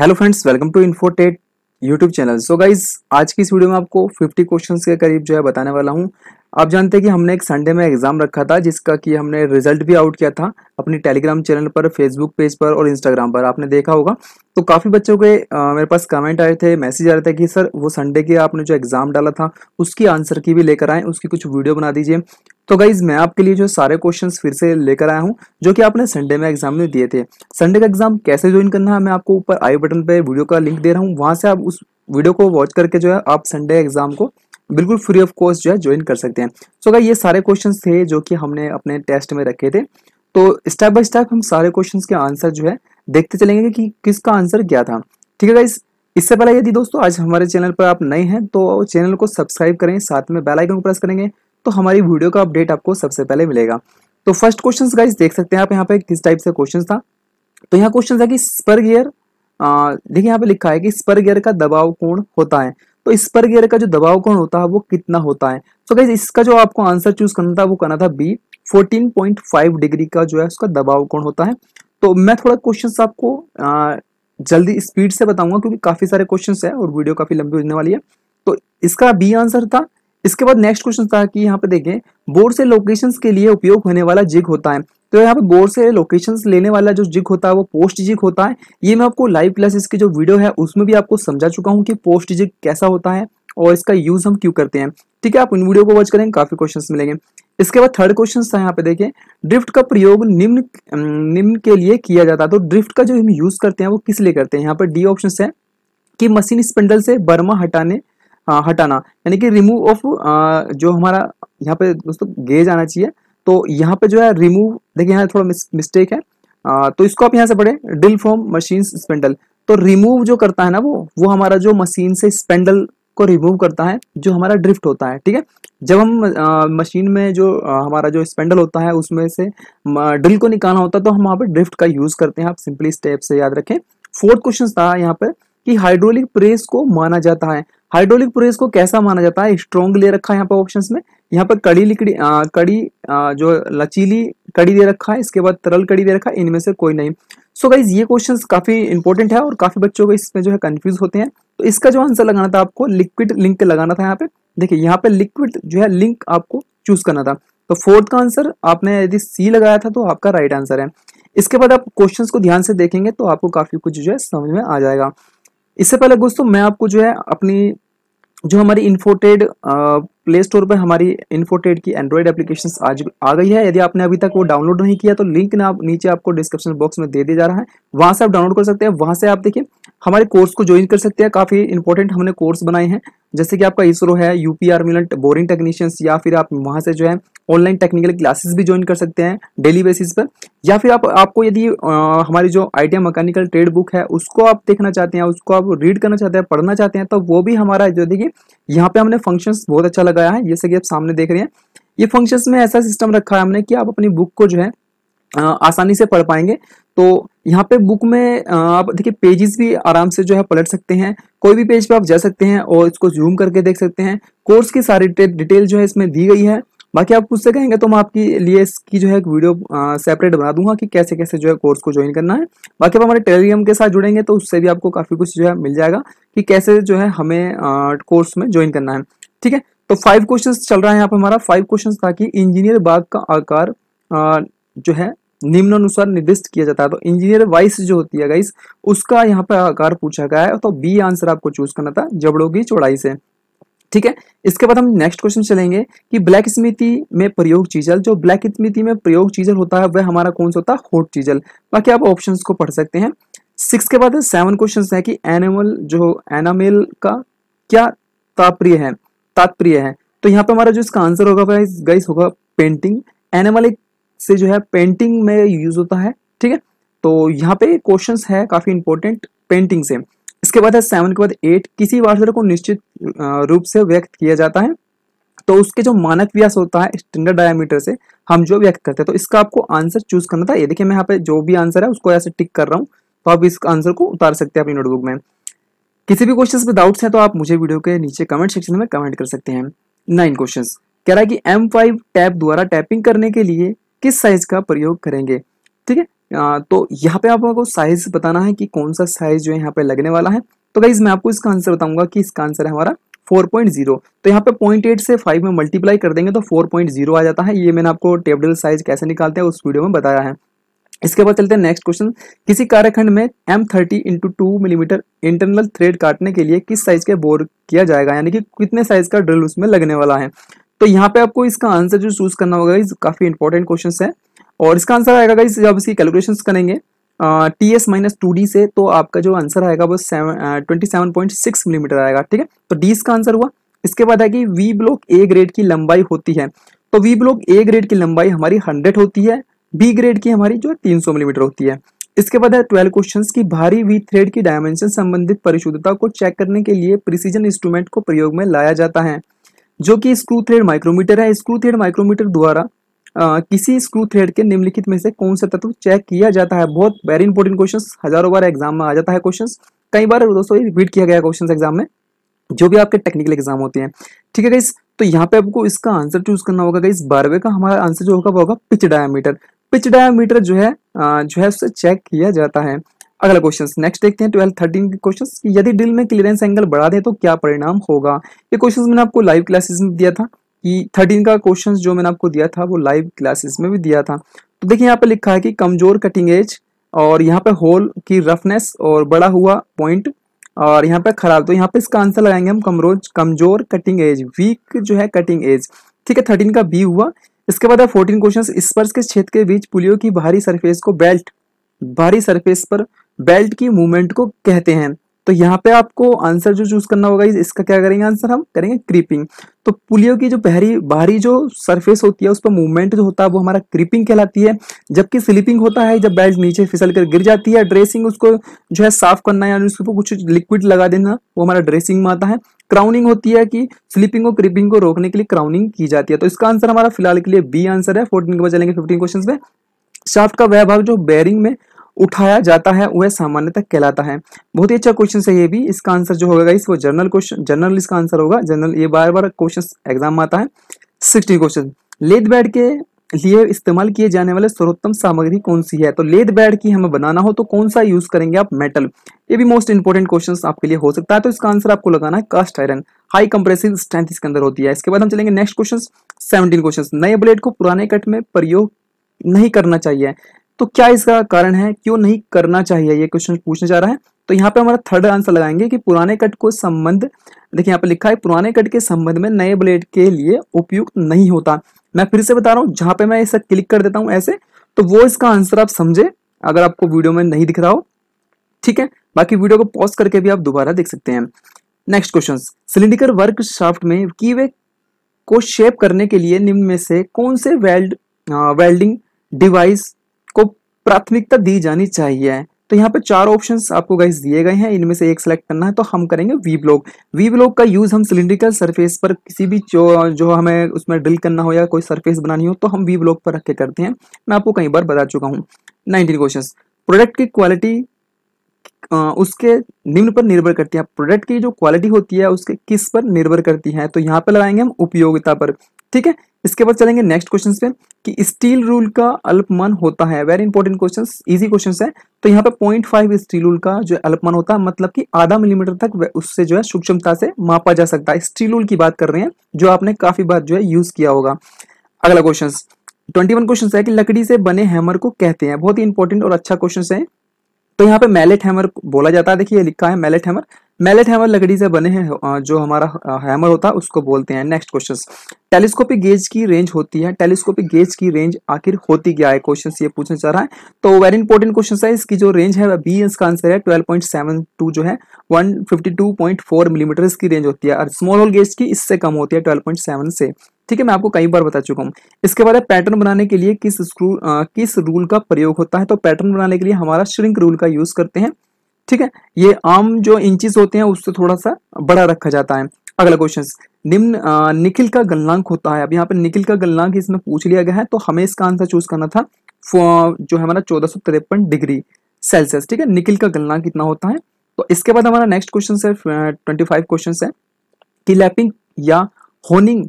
hello friends welcome to Infotate YouTube channel so guys आज की इस वीडियो में आपको 50 क्वेश्चंस के करीब जो है बताने वाला हूँ आप जानते हैं कि हमने एक संडे में एग्जाम रखा था जिसका कि हमने रिजल्ट भी आउट किया था अपनी टेलीग्राम चैनल पर फेसबुक पेज पर और इंस्टाग्राम पर आपने देखा होगा तो काफ़ी बच्चों के आ, मेरे पास कमेंट आए थे मैसेज आ रहे थे कि सर वो संडे के आपने जो एग्ज़ाम डाला था उसकी आंसर की भी लेकर आए उसकी कुछ वीडियो बना दीजिए तो गाइज मैं आपके लिए जो सारे क्वेश्चन फिर से लेकर आया हूँ जो कि आपने संडे में एग्जाम में दिए थे संडे का एग्जाम कैसे ज्वाइन करना है मैं आपको ऊपर आई बटन पर वीडियो का लिंक दे रहा हूँ वहां से आप उस वीडियो को वॉच करके जो है आप संडे एग्जाम को बिल्कुल फ्री ऑफ कॉस्ट जो है ज्वाइन कर सकते हैं सो so, ये सारे क्वेश्चन थे जो कि हमने अपने टेस्ट में रखे थे तो स्टेप बाय स्टेप हम सारे क्वेश्चन के आंसर जो है देखते चलेंगे कि किसका आंसर क्या था ठीक है इससे पहले यदि दोस्तों आज हमारे चैनल पर आप नए हैं तो चैनल को सब्सक्राइब करें साथ में बेल आइकन को प्रेस करेंगे तो हमारी वीडियो का अपडेट आपको सबसे पहले मिलेगा तो फर्स्ट क्वेश्चन गाइज देख सकते हैं आप यहाँ पे किस टाइप से क्वेश्चन था तो यहाँ क्वेश्चन था कि स्पर गियर देखिए यहाँ पे लिखा है कि स्पर गियर का दबाव कोण होता है तो इस पर गियर का जो दबाव कोण होता है वो कितना होता है तो so, इसका जो आपको आंसर चूज करना था वो करना था बी 14.5 डिग्री का जो है उसका दबाव कोण होता है तो मैं थोड़ा क्वेश्चन आपको आ, जल्दी स्पीड से बताऊंगा क्योंकि काफी सारे क्वेश्चन है और वीडियो काफी लंबी होने वाली है तो इसका बी आंसर था इसके बाद नेक्स्ट क्वेश्चन था कि यहाँ पे देखें बोर्ड से लोकेशंस के लिए उपयोग होने वाला जिग होता है तो यहाँ पे बोर्ड से लोकेशन लेने वाला जो जिग होता है वो पोस्ट जिग होता है ये मैं आपको लाइव प्लस इसके जो वीडियो है उसमें भी आपको समझा चुका हूँ कि पोस्ट जिग कैसा होता है और इसका यूज हम क्यों करते हैं ठीक है आप इन वीडियो को वॉच करेंगे काफी क्वेश्चन मिलेंगे इसके बाद थर्ड क्वेश्चन था यहाँ पे देखिए ड्रिफ्ट का प्रयोग निम्न निम्न के लिए किया जाता है तो ड्रिफ्ट का जो हम यूज करते हैं वो किस लिए करते हैं यहाँ पर डी ऑप्शन है कि मशीन स्पेंडल से बर्मा हटाने आ, हाँ, हटाना यानी कि रिमूव ऑफ जो हमारा यहाँ पे दोस्तों गेज आना चाहिए तो यहाँ पे जो है रिमूव देखिए यहाँ थोड़ा मिस, मिस्टेक है आ, तो इसको आप यहाँ से पढ़े drill from machine spindle to remove जो करता है ना वो वो हमारा जो मशीन से स्पेंडल को रिमूव करता है जो हमारा ड्रिफ्ट होता है ठीक है जब हम आ, मशीन में जो आ, हमारा जो स्पेंडल होता है उसमें से ड्रिल को निकालना होता है तो हम वहाँ पर ड्रिफ्ट का यूज़ करते हैं आप सिंपली स्टेप से याद रखें फोर्थ क्वेश्चन था यहाँ पर कि हाइड्रोलिक प्रेस को माना जाता है हाइड्रोलिक प्रेस को कैसा माना जाता है स्ट्रॉन्ग ले रखा है यहाँ पर ऑप्शन में यहाँ पर कड़ी लिकड़ी आ, कड़ी आ, जो लचीली कड़ी दे रखा है इसके बाद तरल कड़ी दे रखा है इनमें से कोई नहीं सो so गाइज ये क्वेश्चन काफी इंपॉर्टेंट है और काफी बच्चों को इसमें जो है कंफ्यूज होते हैं तो इसका जो आंसर लगाना था आपको लिक्विड लिंक लगाना था यहाँ पे देखिए यहाँ पे लिक्विड जो है लिंक आपको चूज करना था तो फोर्थ का आंसर आपने यदि सी लगाया था तो आपका राइट आंसर है इसके बाद आप क्वेश्चंस को ध्यान से देखेंगे तो आपको काफी कुछ जो है समझ में आ जाएगा इससे पहले दोस्तों मैं आपको जो है अपनी जो हमारी इन्फोटेड प्ले स्टोर पर हमारी इन्फोटेड की एंड्रॉयड एप्लीकेशन आज आ गई है यदि आपने अभी तक वो डाउनलोड नहीं किया तो लिंक ना आप नीचे आपको डिस्क्रिप्शन बॉक्स में दे दिया जा रहा है वहाँ से आप डाउनलोड कर सकते हैं वहाँ से आप देखिए हमारे कोर्स को ज्वाइन कर सकते हैं काफ़ी इंपॉर्टेंट हमने कोर्स बनाए हैं जैसे कि आपका इसरो है यू पी बोरिंग टेक्नीशियंस या फिर आप वहां से जो है ऑनलाइन टेक्निकल क्लासेस भी ज्वाइन कर सकते हैं डेली बेसिस पर या फिर आप आपको यदि हमारी जो आइडिया मैकेनिकल ट्रेड बुक है उसको आप देखना चाहते हैं उसको आप रीड करना चाहते हैं पढ़ना चाहते हैं तो वो भी हमारा जो देखिए यहाँ पे हमने फंक्शन बहुत अच्छा लगाया है जैसे कि आप सामने देख रहे हैं ये फंक्शंस में ऐसा सिस्टम रखा है हमने कि आप अपनी बुक को जो है आसानी से पढ़ पाएंगे तो यहाँ पे बुक में आप देखिए पेजेस भी आराम से जो है पलट सकते हैं कोई भी पेज पे आप जा सकते हैं और इसको जूम करके देख सकते हैं कोर्स की सारी डिटेल जो है इसमें दी गई है बाकी आप मुझसे कहेंगे तो मैं आपके लिए इसकी जो है एक वीडियो सेपरेट बना दूंगा कि कैसे कैसे जो है कोर्स को ज्वाइन करना है बाकी आप हमारे टेलीग्राम के साथ जुड़ेंगे तो उससे भी आपको काफ़ी कुछ जो है मिल जाएगा कि कैसे जो है हमें कोर्स में ज्वाइन करना है ठीक है तो फाइव क्वेश्चन चल रहा है यहाँ पर हमारा फाइव क्वेश्चन था कि इंजीनियर बाग का आकार जो है निम्नानुसार निर्दिष्ट किया जाता है तो इंजीनियर वाइस जो होती है गाइस उसका यहाँ पर आकार पूछा गया है तो बी आंसर आपको चूज करना था जबड़ों की चौड़ाई से ठीक है इसके बाद हम नेक्स्ट क्वेश्चन चलेंगे कि ब्लैक स्मृति में प्रयोग चीजल जो ब्लैक स्मृति में प्रयोग चीजल होता है वह हमारा कौन सा होता है होट चीजल बाकी आप ऑप्शन को पढ़ सकते हैं सिक्स के बाद सेवन क्वेश्चन है कि एनिमल जो एनामेल का क्या तात्प्रिय है तात्प्रिय है तो यहाँ पे हमारा जो इसका आंसर होगा गाइस होगा पेंटिंग एनिमल एक से जो है पेंटिंग में यूज होता है ठीक है तो यहाँ पे क्वेश्चन है काफी इंपॉर्टेंट पेंटिंग से इसके बाद है सेवन के बाद एट किसी वार्षर को निश्चित रूप से व्यक्त किया जाता है तो उसके जो मानक व्यास होता है स्टैंडर्ड डायमीटर से हम जो व्यक्त करते हैं तो इसका आपको आंसर चूज करना था ये देखिए मैं यहाँ पे जो भी आंसर है उसको ऐसे टिक कर रहा हूँ तो आप इस आंसर को उतार सकते हैं अपनी नोटबुक में किसी भी क्वेश्चन में डाउट्स हैं तो आप मुझे वीडियो के नीचे कमेंट सेक्शन में कमेंट कर सकते हैं नाइन क्वेश्चन कह रहा है कि एम टैप द्वारा टैपिंग करने के लिए किस साइज का प्रयोग करेंगे ठीक है तो यहाँ पे आपको साइज बताना है कि कौन सा साइज जो है यहाँ पे लगने वाला है तो गाइज मैं आपको इसका आंसर बताऊंगा कि इसका आंसर है हमारा 4.0 तो यहाँ पे 0.8 से 5 में मल्टीप्लाई कर देंगे तो 4.0 आ जाता है ये मैंने आपको टेबल साइज कैसे निकालते हैं उस वीडियो में बताया है इसके बाद चलते हैं नेक्स्ट क्वेश्चन किसी कार्यखंड में M thirty into two millimetre internal thread काटने के लिए किस साइज के बोर किया जाएगा यानी कि कितने साइज का ड्रिल उसमें लगने वाला है तो यहाँ पे आपको इसका आंसर जो चूज करना होगा इस काफी इंपॉर्टेंट क्वेश्चन है और इसका आंसर आएगा गाइज जब इसकी कैलकुलेशन करेंगे T S minus two D से तो आपका जो आंसर आएगा वो twenty seven point six millimetre आएगा ठीक है तो डी इसका आंसर हुआ इसके बाद है कि वी ब्लॉक ए ग्रेड की लंबाई होती है तो वी ब्लॉक ए ग्रेड की लंबाई हमारी हंड्रेड होती है बी ग्रेड की हमारी जो है तीन सौ मिलीमीटर होती है इसके बाद है ट्वेल्व क्वेश्चन की भारी वी थ्रेड की डायमेंशन संबंधित परिशुद्धता को चेक करने के लिए प्रिसीजन इंस्ट्रूमेंट को प्रयोग में लाया जाता है जो कि स्क्रू थ्रेड माइक्रोमीटर है स्क्रू थ्रेड माइक्रोमीटर द्वारा आ, किसी स्क्रू थ्रेड के निम्नलिखित में से कौन सा तत्व चेक किया जाता है बहुत वेरी इंपॉर्टेंट क्वेश्चन हजारों बार एग्जाम में आ जाता है क्वेश्चन कई बार दोस्तों रिपीट किया गया क्वेश्चन एग्जाम में जो भी आपके टेक्निकल एग्जाम होते हैं ठीक है गाइस तो यहाँ पे आपको इसका आंसर चूज करना होगा गाइस बारहवे का हमारा आंसर जो होगा वो होगा पिच डायामीटर पिच डायामीटर जो है जो है उससे चेक किया जाता है अगला क्वेश्चन नेक्स्ट देखते हैं ट्वेल्थ थर्टीन के क्वेश्चन यदि ड्रिल में क्लियरेंस एंगल बढ़ा दें तो क्या परिणाम होगा ये क्वेश्चन मैंने आपको लाइव क्लासेस में दिया था कि थर्टीन का क्वेश्चन जो मैंने आपको दिया था वो लाइव क्लासेस में भी दिया था तो देखिए यहाँ पर लिखा है कि कमजोर कटिंग एज और यहाँ पे होल की रफनेस और बड़ा हुआ पॉइंट और यहाँ पे खराब तो यहाँ पे इसका आंसर लगाएंगे हम कमरोज कमजोर कटिंग एज वीक जो है कटिंग एज ठीक है थर्टीन का बी हुआ इसके बाद है फोर्टीन क्वेश्चन स्पर्श के क्षेत्र के बीच पुलियो की बाहरी सरफेस को बेल्ट बाहरी सरफेस पर बेल्ट की मूवमेंट को कहते हैं तो यहाँ पे आपको आंसर जो चूज करना होगा इसका क्या करेंगे आंसर हम करेंगे क्रीपिंग तो पुलियो की जो बहरी बाहरी जो सरफेस होती है उस पर मूवमेंट जो होता है वो हमारा क्रीपिंग कहलाती है जबकि स्लिपिंग होता है जब बेल्ट नीचे फिसल कर गिर जाती है ड्रेसिंग उसको जो है साफ करना यानी ऊपर कुछ लिक्विड लगा देना वो हमारा ड्रेसिंग में आता है क्राउनिंग होती है कि स्लिपिंग और क्रीपिंग को रोकने के लिए क्राउनिंग की जाती है तो इसका आंसर हमारा फिलहाल के लिए बी आंसर है फोर्टीन के बाद चलेंगे फिफ्टीन क्वेश्चन में शाफ्ट का वह भाग जो बेरिंग में उठाया जाता है वह सामान्यतः कहलाता है बहुत ही अच्छा क्वेश्चन है ये भी इसका आंसर जो होगा इस वो जनरल क्वेश्चन जनरल इसका आंसर होगा जनरल ये बार बार क्वेश्चन एग्जाम आता है सिक्सटी क्वेश्चन लेद बैड के लिए इस्तेमाल किए जाने वाले सर्वोत्तम सामग्री कौन सी है तो लेद बैड की हमें बनाना हो तो कौन सा यूज करेंगे आप मेटल ये भी मोस्ट इंपॉर्टेंट क्वेश्चन आपके लिए हो सकता है तो इसका आंसर आपको लगाना है cast iron high compressive strength इसके अंदर होती है इसके बाद हम चलेंगे नेक्स्ट क्वेश्चन सेवनटीन क्वेश्चन नए ब्लेड को पुराने कट में प्रयोग नहीं करना चाहिए तो क्या इसका कारण है क्यों नहीं करना चाहिए ये क्वेश्चन पूछने जा रहा है तो यहाँ पे हमारा थर्ड आंसर लगाएंगे कि पुराने कट को संबंध देखिए यहाँ पे लिखा है पुराने कट के संबंध में नए ब्लेड के लिए उपयुक्त नहीं होता मैं फिर से बता रहा हूँ जहां पे मैं इसे क्लिक कर देता हूँ ऐसे तो वो इसका आंसर आप समझे अगर आपको वीडियो में नहीं दिख रहा हो ठीक है बाकी वीडियो को पॉज करके भी आप दोबारा देख सकते हैं next question cylindrical work shaft में की वे को शेप करने के लिए निम्न में से कौन से वेल्ड वेल्डिंग डिवाइस को प्राथमिकता दी जानी चाहिए तो यहाँ पे चार ऑप्शंस आपको गाइस दिए गए हैं इनमें से एक सेलेक्ट करना है तो हम करेंगे वी ब्लॉक वी ब्लॉक का यूज हम सिलिंड्रिकल सरफेस पर किसी भी जो जो हमें उसमें ड्रिल करना हो या कोई सरफेस बनानी हो तो हम वी ब्लॉक पर रख के करते हैं मैं आपको कई बार बता चुका हूँ नाइनटीन क्वेश्चन प्रोडक्ट की क्वालिटी उसके निम्न पर निर्भर करती है प्रोडक्ट की जो क्वालिटी होती है उसके किस पर निर्भर करती है तो यहाँ पर लगाएंगे हम उपयोगिता पर ठीक है इसके बाद चलेंगे नेक्स्ट क्वेश्चन पे कि स्टील रूल का अल्पमान होता है very important question easy question है तो यहाँ पे पॉइंट फाइव स्टील रूल का जो अल्पमान होता है मतलब कि आधा मिलीमीटर तक उससे जो है सूक्ष्मता से मापा जा सकता है स्टील रूल की बात कर रहे हैं जो आपने काफी बार जो है यूज किया होगा अगला क्वेश्चन ट्वेंटी वन क्वेश्चन है कि लकड़ी से बने हैमर को कहते हैं बहुत ही इंपॉर्टेंट और अच्छा क्वेश्चन है तो यहाँ पे मैलेट हैमर बोला जाता है देखिए लिखा है मैलेट हैमर मेलेट हैमर लकड़ी से बने हैं जो हमारा हैमर होता है उसको बोलते हैं नेक्स्ट क्वेश्चन टेलीस्कोपिक गेज की रेंज होती है टेलीस्कोपिक गेज की रेंज आखिर होती क्या है क्वेश्चन ये पूछना चाह रहा है तो वेरी इंपॉर्टेंट क्वेश्चन है इसकी जो रेंज है बी इसका आंसर है टू जो है फोर मिलीमीटर की रेंज होती है और स्मॉल होल गेज की इससे कम होती है ट्वेल्व पॉइंट सेवन से ठीक है मैं आपको कई बार बता चुका हूँ इसके बाद पैटर्न बनाने के लिए किस स्क्रू किस रूल का प्रयोग होता है तो पैटर्न बनाने के लिए हमारा श्रिंक रूल का यूज करते हैं ठीक है ये आम जो इंचिस होते हैं उससे थोड़ा सा बड़ा रखा जाता है अगला क्वेश्चन निम्न निखिल का गलनांक होता है अब यहाँ पर निखिल का गलनांक इसमें पूछ लिया गया है तो हमें इसका आंसर चूज करना था जो है हमारा चौदह डिग्री सेल्सियस ठीक है निखिल का गलनांक कितना होता है तो इसके बाद हमारा नेक्स्ट क्वेश्चन है ट्वेंटी फाइव क्वेश्चन है कि लैपिंग या होनिंग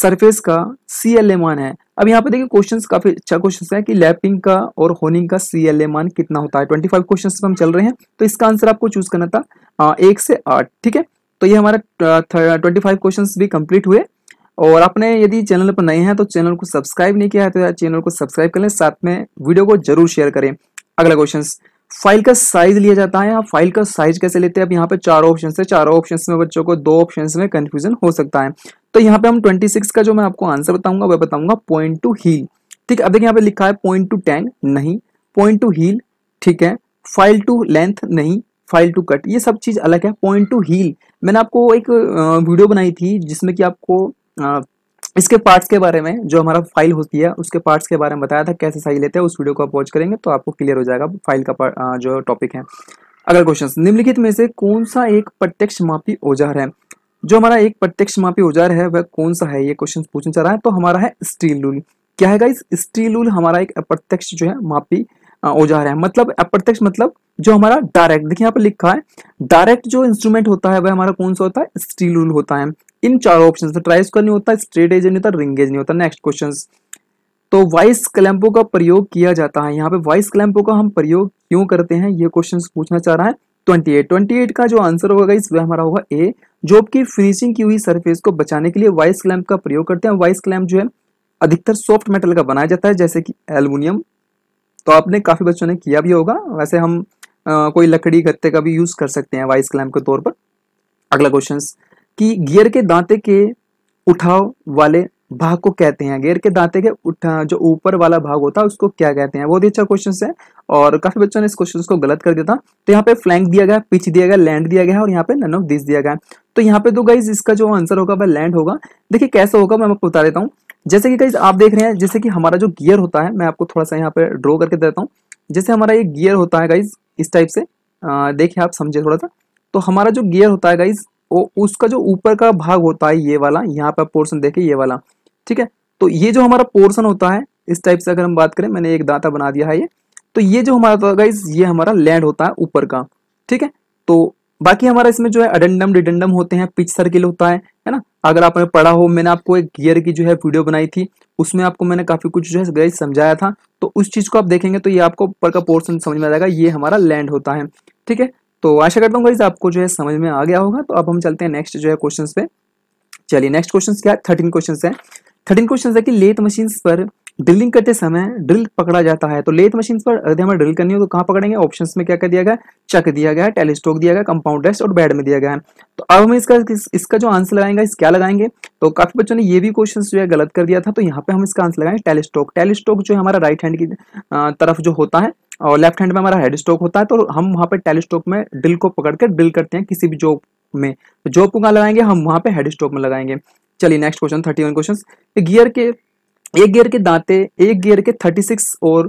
सरफेस का सी एल ए मान है अब यहाँ पे देखिए क्वेश्चंस काफी अच्छा क्वेश्चंस है कि लैपिंग का और होनिंग का सी एल ए मान कितना होता है ट्वेंटी फाइव क्वेश्चन हम चल रहे हैं तो इसका आंसर आपको चूज करना था एक से आठ ठीक है तो ये हमारा ट्वेंटी फाइव क्वेश्चन भी कंप्लीट हुए और आपने यदि चैनल पर नए हैं तो चैनल को सब्सक्राइब नहीं किया है तो चैनल को सब्सक्राइब कर लें साथ में वीडियो को जरूर शेयर करें अगला क्वेश्चन फाइल का साइज लिया जाता है यहाँ फाइल का साइज कैसे लेते हैं अब यहाँ पे चार ऑप्शन है चारों ऑप्शन में बच्चों को दो ऑप्शन में कंफ्यूजन हो सकता है तो यहाँ पे हम 26 का जो मैं आपको आंसर बताऊंगा वह बताऊंगा पॉइंट टू हील ठीक है अब देखिए यहाँ पे लिखा है पॉइंट टू टैंग नहीं पॉइंट टू हील ठीक है फाइल टू लेंथ नहीं फाइल टू कट ये सब चीज़ अलग है पॉइंट टू हील मैंने आपको एक वीडियो बनाई थी जिसमें कि आपको इसके पार्ट्स के बारे में जो हमारा फाइल होती है उसके पार्ट्स के बारे में बताया था कैसे सही लेते हैं उस वीडियो को आप वॉच करेंगे तो आपको क्लियर हो जाएगा फाइल का जो टॉपिक है अगला क्वेश्चन निम्नलिखित में से कौन सा एक प्रत्यक्ष मापी औजार है जो हमारा एक प्रत्यक्ष मापी औजार है वह कौन सा है ये क्वेश्चन पूछना चाह रहा है तो हमारा है स्टील रूल क्या है स्टील रूल हमारा एक अप्रत्यक्ष जो है मापी औजार है मतलब अप्रत्यक्ष मतलब जो हमारा डायरेक्ट देखिए यहाँ पर लिखा है डायरेक्ट जो इंस्ट्रूमेंट होता है वह हमारा कौन सा होता है स्टील रूल होता है इन चारों ऑप्शन ट्राइस का नहीं होता स्ट्रेट एज नहीं होता रिंग एज नहीं होता नेक्स्ट क्वेश्चन तो वाइस क्लैम्पो का प्रयोग किया जाता है यहाँ पे वाइस क्लैम्पो का हम प्रयोग क्यों करते हैं ये क्वेश्चन पूछना चाह रहा है ट्वेंटी एट ट्वेंटी एट का जो आंसर होगा इस वह हमारा होगा ए जॉब की फिनिशिंग की हुई सरफेस को बचाने के लिए वाइस क्लैम्प का प्रयोग करते हैं वाइस क्लैम्प जो है अधिकतर सॉफ्ट मेटल का बनाया जाता है जैसे कि एल्यूमिनियम तो आपने काफ़ी बच्चों ने किया भी होगा वैसे हम आ, कोई लकड़ी गत्ते का भी यूज़ कर सकते हैं वाइस क्लैम्प के तौर पर अगला क्वेश्चन कि गियर के दांते के उठाव वाले भाग को कहते हैं गेर के दांते के उठा जो ऊपर वाला भाग होता है उसको क्या कहते हैं बहुत ही अच्छा क्वेश्चन है और काफी बच्चों ने इस क्वेश्चन को गलत कर दिया था तो यहाँ पे फ्लैंक दिया गया पिच दिया गया लैंड दिया गया और यहाँ पे नन ऑफ दिस दिया गया तो यहाँ पे तो गाइज इसका जो आंसर होगा वह लैंड होगा देखिए कैसे होगा मैं आपको बता देता हूँ जैसे कि गाइज आप देख रहे हैं जैसे कि हमारा जो गियर होता है मैं आपको थोड़ा सा यहाँ पे ड्रॉ करके देता हूँ जैसे हमारा ये गियर होता है गाइज इस टाइप से देखिए आप समझे थोड़ा सा तो हमारा जो गियर होता है गाइज वो उसका जो ऊपर का भाग होता है ये वाला यहाँ पे पोर्सन देखे ये वाला ठीक है तो ये जो हमारा पोर्सन होता है इस टाइप से अगर हम बात करें मैंने एक दाता बना दिया है ये तो ये जो हमारा गाइज ये हमारा लैंड होता है ऊपर का ठीक है तो बाकी हमारा इसमें जो है अडेंडम डिडेंडम होते हैं पिच सर्किल होता है है ना अगर आपने पढ़ा हो मैंने आपको एक गियर की जो है वीडियो बनाई थी उसमें आपको मैंने काफी कुछ जो है गाइज समझाया था तो उस चीज को आप देखेंगे तो ये आपको ऊपर का पोर्सन समझ में आ जाएगा ये हमारा लैंड होता है ठीक है तो आशा करता हूँ गाइज आपको जो है समझ में आ गया होगा तो अब हम चलते हैं नेक्स्ट जो है क्वेश्चन पे चलिए नेक्स्ट क्वेश्चन क्या है थर्टीन क्वेश्चन है थर्टीन क्वेश्चन है कि लेथ मशीन पर ड्रिलिंग करते समय ड्रिल पकड़ा जाता है तो लेथ मशीन पर अगर हमें ड्रिल करनी हो तो कहाँ पकड़ेंगे ऑप्शन में क्या क्या दिया गया चक दिया गया टेलीस्टोक दिया गया कंपाउंड रेस्ट और बेड में दिया गया है तो अब हम इसका इसका जो आंसर लगाएंगे इस क्या लगाएंगे तो काफी बच्चों ने ये भी क्वेश्चन जो है गलत कर दिया था तो यहाँ पे हम इसका आंसर लगाएंगे टेलीस्टोक टेलीस्टोक जो है हमारा राइट हैंड की तरफ जो होता है और लेफ्ट हैंड में हमारा हेड स्टोक होता है तो हम वहाँ पे टेलीस्टोक में ड्रिल को पकड़ कर ड्रिल करते हैं किसी भी जॉब में जॉब तो को कहाँ लगाएंगे हम वहाँ पे हेड स्टोक में लगाएंगे चलिए next question thirty one question gear के एक गियर के दांते एक गियर के थर्टी सिक्स और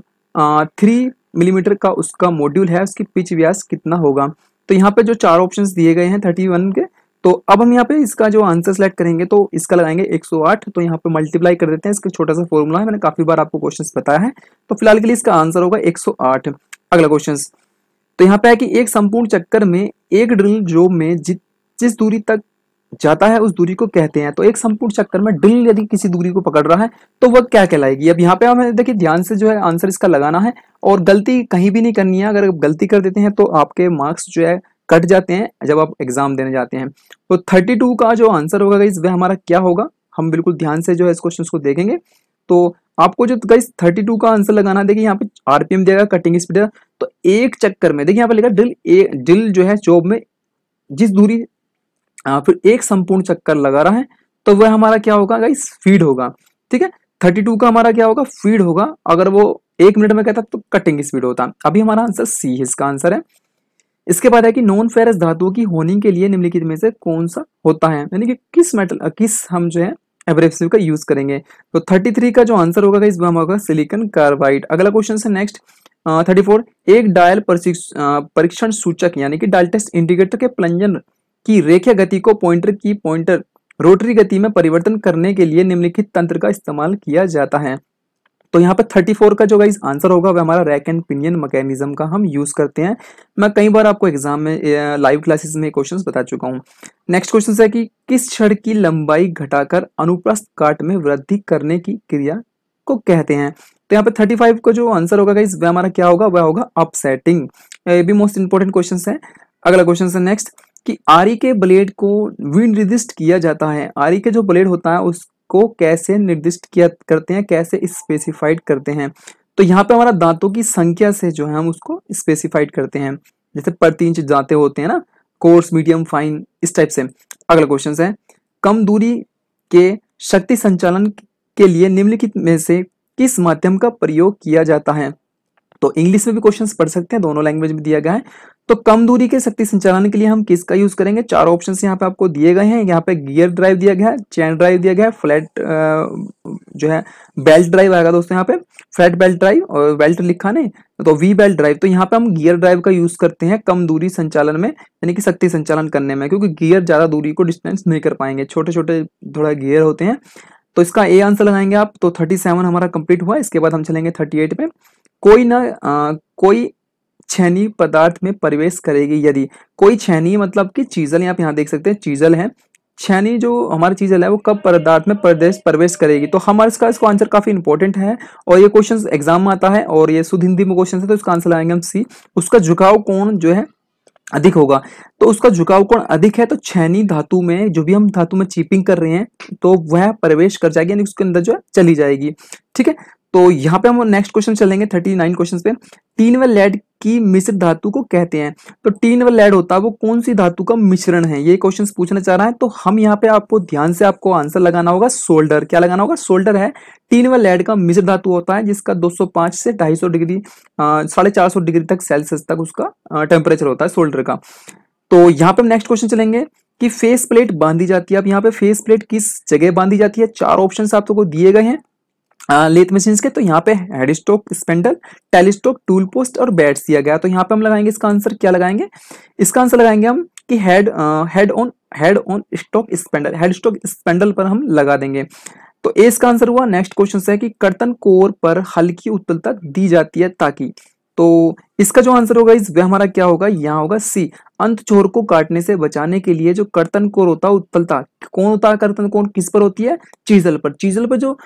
थ्री मिलीमीटर का उसका मॉड्यूल है उसकी पिच व्यास कितना होगा तो यहाँ पे जो चार ऑप्शंस दिए गए हैं थर्टी वन के तो अब हम यहाँ पे इसका जो आंसर सेलेक्ट करेंगे तो इसका लगाएंगे 108 तो यहाँ पे मल्टीप्लाई कर देते हैं इसका छोटा सा फॉर्मूला है मैंने काफी बार आपको क्वेश्चंस बताया है तो फिलहाल के लिए इसका आंसर होगा 108 अगला क्वेश्चन तो यहाँ पे है कि एक संपूर्ण चक्कर में एक ड्रिल जो में जिस दूरी तक जाता है उस दूरी को कहते हैं तो एक संपूर्ण चक्कर में ड्रिल यदि किसी दूरी को पकड़ रहा है तो वह क्या कहलाएगी अब यहाँ पे हमें देखिए ध्यान से जो है आंसर इसका लगाना है और गलती कहीं भी नहीं करनी है अगर गलती कर देते हैं तो आपके मार्क्स जो है कट जाते हैं जब आप एग्जाम देने जाते हैं तो थर्टी टू का जो आंसर होगा गाइज वह हमारा क्या होगा हम बिल्कुल ध्यान से जो है इस क्वेश्चन को देखेंगे तो आपको जो गाइस थर्टी का आंसर लगाना देखिए यहाँ पे आरपीएम देगा कटिंग स्पीड तो एक चक्कर में देखिए यहाँ पे लिखा ड्रिल ड्रिल जो है जॉब में जिस दूरी आ, हाँ, फिर एक संपूर्ण चक्कर लगा रहा है तो वह हमारा क्या होगा गाइस फीड होगा ठीक है थर्टी टू का हमारा क्या होगा फीड होगा अगर वो एक मिनट में कहता तो कटिंग स्पीड होता अभी हमारा आंसर सी इसका आंसर है इसके बाद है कि नॉन फेरस धातुओं की होनी के लिए निम्नलिखित में से कौन सा होता है यानी कि किस मेटल किस हम जो है एब्रेसिव का यूज करेंगे तो 33 का जो आंसर होगा इस हम होगा सिलिकन कार्बाइड अगला क्वेश्चन है नेक्स्ट थर्टी फोर एक डायल परीक्षण सूचक यानी कि डायल टेस्ट इंडिकेटर के प्लंजन कि रेखीय गति को पॉइंटर की पॉइंटर रोटरी गति में परिवर्तन करने के लिए निम्नलिखित तंत्र का इस्तेमाल किया जाता है तो यहाँ पर 34 का जो गाइज आंसर होगा वह हमारा रैक एंड पिनियन मैकेनिज्म का हम यूज करते हैं मैं कई बार आपको एग्जाम में लाइव क्लासेस में क्वेश्चंस बता चुका हूँ नेक्स्ट क्वेश्चन है कि किस क्षण की लंबाई घटाकर अनुप्रस्थ काट में वृद्धि करने की क्रिया को कहते हैं तो यहाँ पे 35 का जो आंसर होगा गाइज वह हमारा क्या होगा वह होगा अपसेटिंग ये भी मोस्ट इंपॉर्टेंट क्वेश्चन है अगला क्वेश्चन है नेक्स्ट कि आरी के ब्लेड को विनिर्दिष्ट किया जाता है आरी के जो ब्लेड होता है उसको कैसे निर्दिष्ट किया करते हैं कैसे स्पेसिफाइड करते हैं तो यहाँ पे हमारा दांतों की संख्या से जो है हम उसको स्पेसिफाइड करते हैं जैसे प्रति इंच दांते होते हैं ना कोर्स मीडियम फाइन इस टाइप से अगला क्वेश्चन है कम दूरी के शक्ति संचालन के लिए निम्नलिखित में से किस माध्यम का प्रयोग किया जाता है तो इंग्लिश में भी क्वेश्चन पढ़ सकते हैं दोनों लैंग्वेज में दिया गया है तो कम दूरी के शक्ति संचालन के लिए हम किसका यूज करेंगे चार ऑप्शन यहाँ पे आपको दिए गए हैं यहाँ पे गियर ड्राइव दिया गया है चैन ड्राइव दिया गया है फ्लैट जो है बेल्ट ड्राइव आएगा दोस्तों यहाँ पे फ्लैट बेल्ट ड्राइव और बेल्ट लिखा ने तो वी बेल्ट ड्राइव तो यहाँ पे हम गियर ड्राइव का यूज करते हैं कम दूरी संचालन में यानी कि शक्ति संचालन करने में क्योंकि गियर ज्यादा दूरी को डिस्टेंस नहीं कर पाएंगे छोटे छोटे थोड़ा गियर होते हैं तो इसका ए आंसर लगाएंगे आप तो थर्टी सेवन हमारा कंप्लीट हुआ इसके बाद हम चलेंगे थर्टी एट पे कोई ना आ, कोई छैनी पदार्थ में प्रवेश करेगी यदि कोई छैनी मतलब कि चीजल आप यहाँ देख सकते हैं चीजल है छैनी जो हमारी चीजल है वो कब पदार्थ में प्रदेश प्रवेश करेगी तो हमारे इसका इसको आंसर काफी इंपॉर्टेंट है और ये क्वेश्चन एग्जाम में आता है और ये शुद्ध हिंदी में क्वेश्चन है तो इसका आंसर लगाएंगे हम सी उसका झुकाव कोण जो है अधिक होगा तो उसका झुकाव कोण अधिक है तो छैनी धातु में जो भी हम धातु में चीपिंग कर रहे हैं तो वह प्रवेश कर जाएगी यानी उसके अंदर जो है चली जाएगी ठीक है तो यहाँ पे हम नेक्स्ट क्वेश्चन चलेंगे थर्टी नाइन क्वेश्चन पे टीन व लेड की मिश्र धातु को कहते हैं तो टीन व लेड होता है वो कौन सी धातु का मिश्रण है ये क्वेश्चन पूछना चाह रहा है तो हम यहाँ पे आपको ध्यान से आपको आंसर लगाना होगा सोल्डर क्या लगाना होगा सोल्डर है टीन व लेड का मिश्र धातु होता है जिसका दो से ढाई डिग्री साढ़े चार डिग्री तक सेल्सियस तक उसका टेम्परेचर होता है सोल्डर का तो यहाँ पे हम नेक्स्ट क्वेश्चन चलेंगे कि फेस प्लेट बांधी जाती है अब यहाँ पे फेस प्लेट किस जगह बांधी जाती है चार ऑप्शन आपको दिए गए हैं लेथ मशीन के तो यहाँ पे headstock spindle tailstock tool post और बैट्स दिया गया तो यहाँ पे हम लगाएंगे इसका आंसर क्या लगाएंगे इसका आंसर लगाएंगे हम कि head head on head on stock spindle headstock spindle पर हम लगा देंगे तो ए इसका आंसर हुआ नेक्स्ट क्वेश्चन से है कि कर्तन कोर पर हल्की उत्तलता दी जाती है ताकि तो इसका जो आंसर होगा इस वह हमारा क्या होगा यहाँ होगा सी अंत छोर को काटने से बचाने के लिए जो कर्तन कोर होता है उत्तलता कौन होता है कर्तन कोर किस पर होती है चीजल पर चीजल पर जो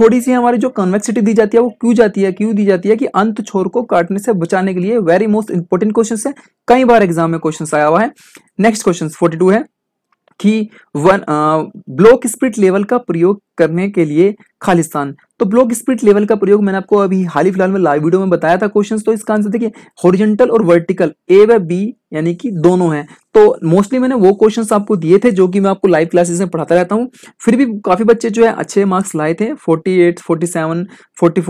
थोड़ी सी हमारी जो कन्वेक्सिटी दी जाती है वो क्यों जाती है क्यों दी जाती है कि अंत छोर को काटने से बचाने के लिए वेरी मोस्ट इंपॉर्टेंट क्वेश्चन है कई बार एग्जाम में क्वेश्चन आया हुआ है नेक्स्ट क्वेश्चन फोर्टी है कि वन ब्लॉक स्प्रिट लेवल का प्रयोग करने के लिए खालिस्तान तो ब्लॉक स्प्लिट लेवल का प्रयोग मैंने आपको अभी हाल ही फिलहाल में लाइव वीडियो में बताया था क्वेश्चंस तो इसका आंसर देखिए हॉरिजेंटल और वर्टिकल ए व बी यानी कि दोनों हैं तो मोस्टली मैंने वो क्वेश्चंस आपको दिए थे जो कि मैं आपको लाइव क्लासेस में पढ़ाता रहता हूँ फिर भी काफ़ी बच्चे जो है अच्छे मार्क्स लाए थे फोर्टी 47, फोर्टी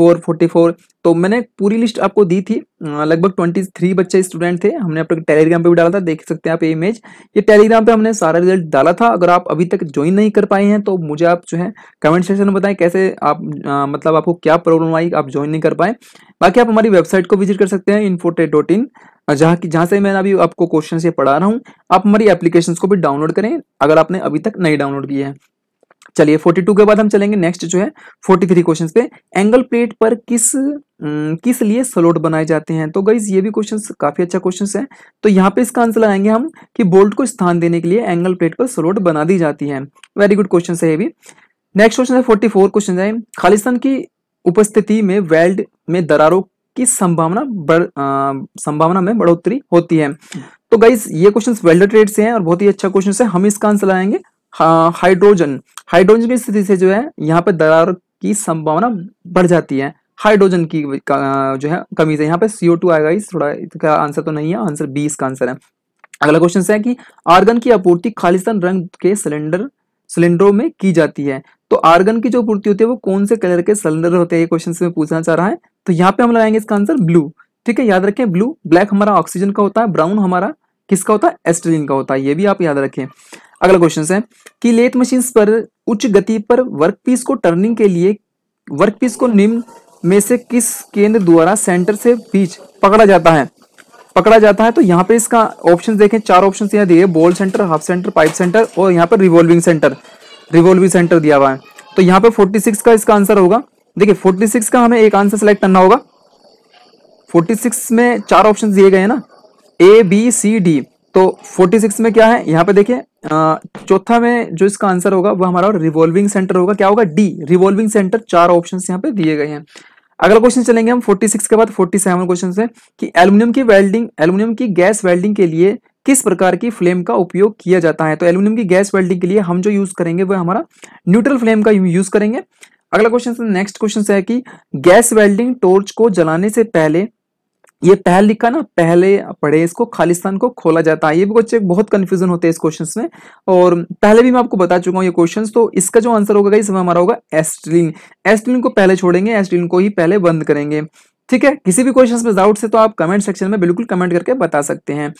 44 तो मैंने पूरी लिस्ट आपको दी थी लगभग 23 बच्चे स्टूडेंट थे हमने अपने टेलीग्राम पर भी डाला था देख सकते हैं आप ये इमेज ये टेलीग्राम पर हमने सारा रिजल्ट डाला था अगर आप अभी तक ज्वाइन नहीं कर पाए हैं तो मुझे आप जो है कमेंट सेक्शन में बताएं कैसे आप आ, मतलब आपको क्या प्रॉब्लम आई आप ज्वाइन नहीं कर पाए बाकी आप हमारी वेबसाइट को विजिट कर सकते हैं इन्फोटेट डॉट इन जहाँ की जहाँ से मैं अभी आपको क्वेश्चन ये पढ़ा रहा हूँ आप हमारी एप्लीकेशन को भी डाउनलोड करें अगर आपने अभी तक नहीं डाउनलोड किया है चलिए 42 के बाद हम चलेंगे नेक्स्ट जो है 43 क्वेश्चंस पे एंगल प्लेट पर किस किस लिए स्लोट बनाए जाते हैं तो गाइज ये भी क्वेश्चंस काफी अच्छा क्वेश्चंस है तो यहाँ पे इसका आंसर लगाएंगे हम कि बोल्ट को स्थान देने के लिए एंगल प्लेट पर स्लोट बना दी जाती है वेरी गुड क्वेश्चन है ये भी नेक्स्ट क्वेश्चन है फोर्टी फोर क्वेश्चन है खालिस्तान की उपस्थिति में वेल्ड में दरारों की संभावना बढ़ संभावना में बढ़ोतरी होती है तो गाइज ये क्वेश्चन वेल्डर ट्रेड से हैं और बहुत ही अच्छा क्वेश्चन है हम इसका आंसर लाएंगे हाइड्रोजन हाइड्रोजन की स्थिति से जो है यहाँ पर दरार की संभावना बढ़ जाती है हाइड्रोजन की जो है कमी से यहाँ पे सीओ टू आएगा इस थोड़ा इसका आंसर तो नहीं है आंसर बी इसका आंसर है अगला क्वेश्चन है कि आर्गन की आपूर्ति खालिस्तान रंग के सिलेंडर सिलेंडरों में की जाती है तो आर्गन की जो पूर्ति होती है वो कौन से कलर के सिलेंडर होते हैं क्वेश्चन में पूछना चाह रहा है तो यहाँ पे हम लगाएंगे इसका आंसर ब्लू ठीक है याद रखें ब्लू ब्लैक हमारा ऑक्सीजन का होता है ब्राउन हमारा किसका होता है एस्ट्रोजन का होता है ये भी आप याद रखें अगला क्वेश्चन है कि लेथ मशीन पर उच्च गति पर वर्कपीस को टर्निंग के लिए वर्कपीस को निम्न में से किस केंद्र द्वारा सेंटर से बीच पकड़ा जाता है पकड़ा जाता है तो यहाँ पे इसका ऑप्शन देखें चार ऑप्शन यहाँ दिए ball centre half centre pipe centre और यहाँ पर रिवॉल्विंग सेंटर रिवॉल्विंग सेंटर दिया हुआ है तो यहाँ पे 46 का इसका आंसर होगा देखिए 46 का हमें एक आंसर सेलेक्ट करना होगा 46 में चार ऑप्शन दिए गए हैं ना ए बी सी डी तो 46 में क्या है यहाँ पे देखिए चौथा में जो इसका आंसर होगा वो हमारा रिवॉल्विंग सेंटर होगा क्या होगा डी रिवॉल्विंग सेंटर चार ऑप्शन यहाँ पे दिए गए हैं अगला क्वेश्चन चलेंगे हम 46 के बाद 47 क्वेश्चन है कि एल्युमिनियम की वेल्डिंग एल्युमिनियम की गैस वेल्डिंग के लिए किस प्रकार की फ्लेम का उपयोग किया जाता है तो एल्युमिनियम की गैस वेल्डिंग के लिए हम जो यूज करेंगे वह हमारा न्यूट्रल फ्लेम का यूज करेंगे अगला क्वेश्चन नेक्स्ट क्वेश्चन है कि गैस वेल्डिंग टोर्च को जलाने से पहले ये पहल लिखा ना पहले पढ़े इसको खालिस्तान को खोला जाता है ये भी बच्चे बहुत कंफ्यूजन होते हैं इस क्वेश्चन में और पहले भी मैं आपको बता चुका हूँ ये क्वेश्चन तो इसका जो आंसर होगा इसमें हमारा होगा एस्ट्रीन एस्ट्रीन को पहले छोड़ेंगे एस्ट्रीन को ही पहले बंद करेंगे ठीक है किसी भी क्वेश्चन में डाउट है तो आप कमेंट सेक्शन में बिल्कुल कमेंट करके बता सकते हैं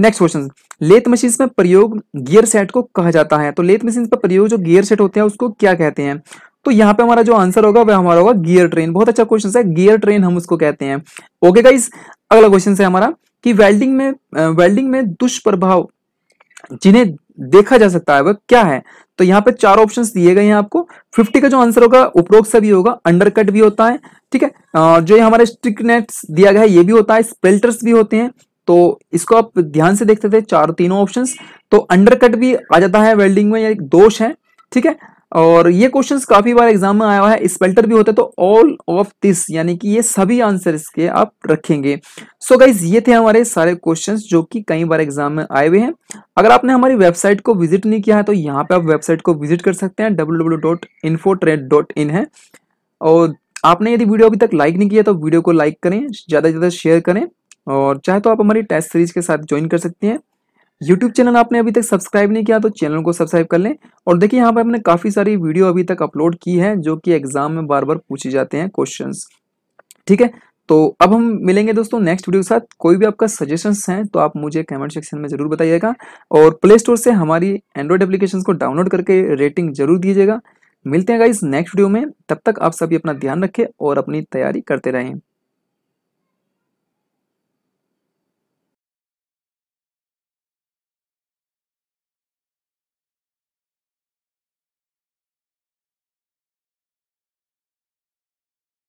नेक्स्ट क्वेश्चन लेथ मशीन में प्रयोग गियर सेट को कहा जाता है तो लेथ मशीन पर प्रयोग जो गियर सेट होते हैं उसको क्या कहते हैं तो यहाँ पे हमारा जो आंसर होगा वह हमारा होगा गियर ट्रेन बहुत अच्छा क्वेश्चन है गियर ट्रेन हम उसको कहते हैं ओके का अगला क्वेश्चन है हमारा कि वेल्डिंग में वेल्डिंग में दुष्प्रभाव जिन्हें देखा जा सकता है वह क्या है तो यहाँ पे चार ऑप्शंस दिए गए हैं आपको 50 का जो आंसर होगा उपरोक्त सभी होगा अंडरकट भी होता है ठीक है जो ये हमारे स्ट्रिकनेट्स दिया गया है ये भी होता है स्पेल्टर्स भी होते हैं तो इसको आप ध्यान से देखते थे चार तीनों ऑप्शंस तो अंडरकट भी आ जाता है वेल्डिंग में एक दोष है ठीक है और ये क्वेश्चन काफी बार एग्जाम में आया हुआ है स्पेल्टर भी होता है तो ऑल ऑफ दिस यानी कि ये सभी आंसर इसके आप रखेंगे सो so गाइज ये थे हमारे सारे क्वेश्चन जो कि कई बार एग्जाम में आए हुए हैं अगर आपने हमारी वेबसाइट को विजिट नहीं किया है तो यहाँ पे आप वेबसाइट को विजिट कर सकते हैं डब्ल्यू है और आपने यदि वीडियो अभी तक लाइक नहीं किया तो वीडियो को लाइक करें ज़्यादा से ज़्यादा शेयर करें और चाहे तो आप हमारी टेस्ट सीरीज के साथ ज्वाइन कर सकते हैं यूट्यूब चैनल आपने अभी तक सब्सक्राइब नहीं किया तो चैनल को सब्सक्राइब कर लें और देखिए यहाँ पर हमने काफ़ी सारी वीडियो अभी तक अपलोड की है जो कि एग्जाम में बार बार पूछे जाते हैं क्वेश्चन ठीक है तो अब हम मिलेंगे दोस्तों नेक्स्ट वीडियो के साथ कोई भी आपका सजेशंस हैं तो आप मुझे कमेंट सेक्शन में जरूर बताइएगा और प्ले स्टोर से हमारी एंड्रॉयड एप्लीकेशन को डाउनलोड करके रेटिंग जरूर दीजिएगा मिलते हैं इस नेक्स्ट वीडियो में तब तक आप सभी अपना ध्यान रखें और अपनी तैयारी करते रहें